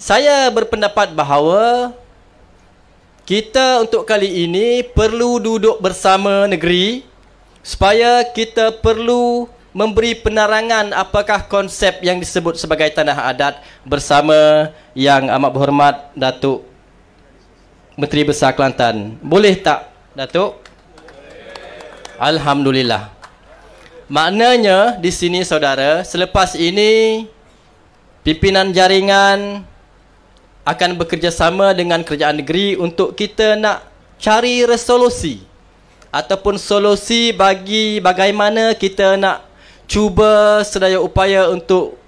saya berpendapat bahawa kita untuk kali ini perlu duduk bersama negeri supaya kita perlu memberi penerangan apakah konsep yang disebut sebagai tanah adat bersama yang amat berhormat Datuk Menteri Besar Kelantan. Boleh tak Datuk? Alhamdulillah. Maknanya di sini saudara, selepas ini pimpinan jaringan akan bekerjasama dengan kerajaan negeri untuk kita nak cari resolusi ataupun solusi bagi bagaimana kita nak cuba sedaya upaya untuk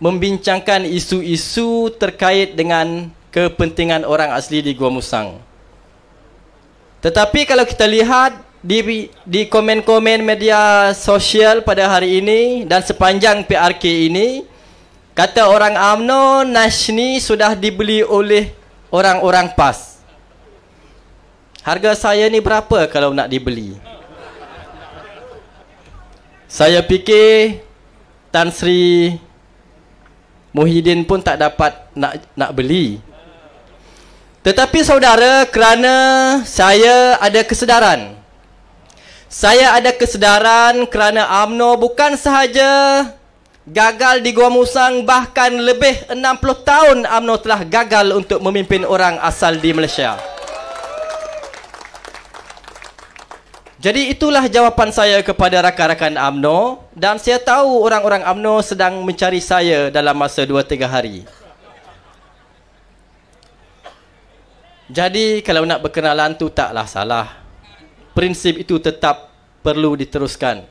membincangkan isu-isu terkait dengan kepentingan orang asli di Gua Musang. Tetapi kalau kita lihat di di komen-komen media sosial pada hari ini dan sepanjang PRK ini, Kata orang Amno Nash ni sudah dibeli oleh orang-orang PAS. Harga saya ni berapa kalau nak dibeli? Saya fikir Tan Sri Muhyiddin pun tak dapat nak nak beli. Tetapi saudara, kerana saya ada kesedaran. Saya ada kesedaran kerana Amno bukan sahaja gagal di Gua Musang bahkan lebih 60 tahun UMNO telah gagal untuk memimpin orang asal di Malaysia. Jadi itulah jawapan saya kepada rakan-rakan UMNO dan saya tahu orang-orang UMNO sedang mencari saya dalam masa 2-3 hari. Jadi kalau nak berkenalan tu taklah salah. Prinsip itu tetap perlu diteruskan.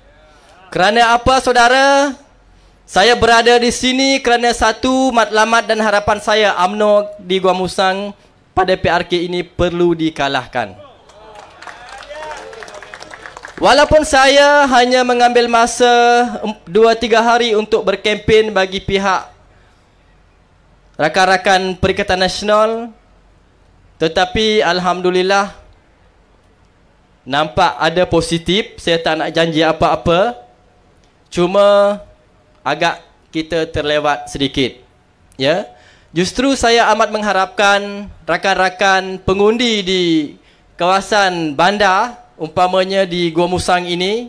Kerana apa saudara? Saya berada di sini kerana satu matlamat dan harapan saya Amno di Gua Musang pada PRK ini perlu dikalahkan. Walaupun saya hanya mengambil masa 2-3 hari untuk berkempen bagi pihak rakan-rakan Perikatan Nasional tetapi Alhamdulillah nampak ada positif saya tak nak janji apa-apa cuma agak kita terlewat sedikit. Ya. Justru saya amat mengharapkan rakan-rakan pengundi di kawasan bandar umpamanya di Gua Musang ini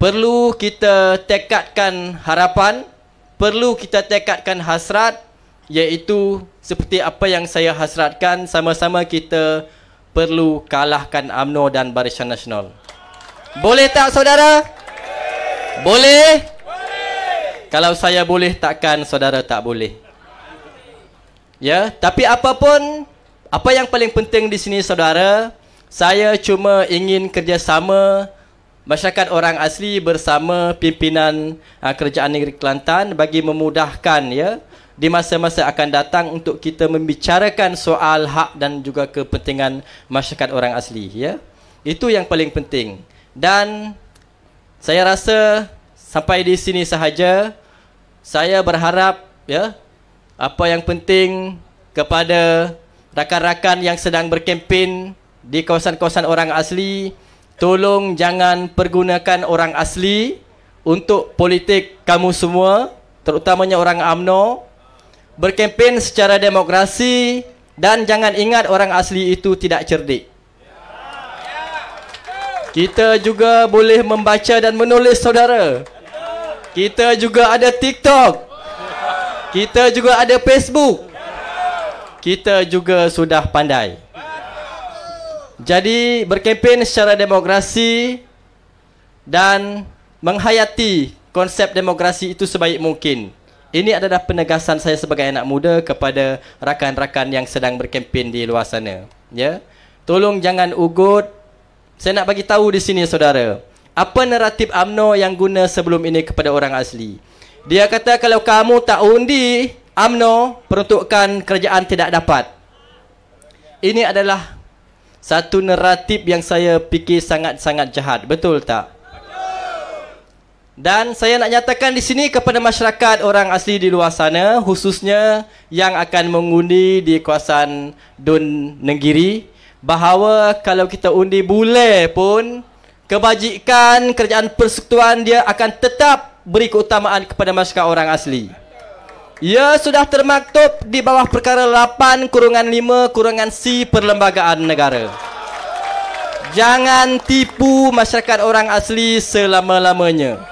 perlu kita tekadkan harapan, perlu kita tekadkan hasrat iaitu seperti apa yang saya hasratkan sama-sama kita perlu kalahkan AMNO dan Barisan Nasional. Boleh tak saudara? Boleh? Kalau saya boleh takkan saudara tak boleh. Ya, tapi apapun apa yang paling penting di sini saudara, saya cuma ingin kerjasama masyarakat orang asli bersama pimpinan aa, ah, kerajaan negeri Kelantan bagi memudahkan ya di masa-masa akan datang untuk kita membicarakan soal hak dan juga kepentingan masyarakat orang asli ya. Itu yang paling penting. Dan saya rasa sampai di sini sahaja. Saya berharap ya apa yang penting kepada rakan-rakan yang sedang berkempen di kawasan-kawasan orang asli, tolong jangan pergunakan orang asli untuk politik kamu semua, terutamanya orang AMNO. Berkempen secara demokrasi dan jangan ingat orang asli itu tidak cerdik. Kita juga boleh membaca dan menulis saudara. Kita juga ada TikTok. Kita juga ada Facebook. Kita juga sudah pandai. Jadi berkempen secara demokrasi dan menghayati konsep demokrasi itu sebaik mungkin. Ini adalah penegasan saya sebagai anak muda kepada rakan-rakan yang sedang berkempen di luar sana. Ya. Tolong jangan ugut, saya nak bagi tahu di sini saudara. Apa naratif Amno yang guna sebelum ini kepada orang asli? Dia kata kalau kamu tak undi Amno peruntukan kerajaan tidak dapat. Ini adalah satu naratif yang saya fikir sangat-sangat jahat. Betul tak? Dan saya nak nyatakan di sini kepada masyarakat orang asli di luar sana khususnya yang akan mengundi di kawasan Dun Negeri bahawa kalau kita undi bule pun kebajikan kerjaan persekutuan dia akan tetap beri keutamaan kepada masyarakat orang asli. Ia sudah termaktub di bawah perkara 8 kurungan 5 kurungan C Perlembagaan Negara. Jangan tipu masyarakat orang asli selama-lamanya.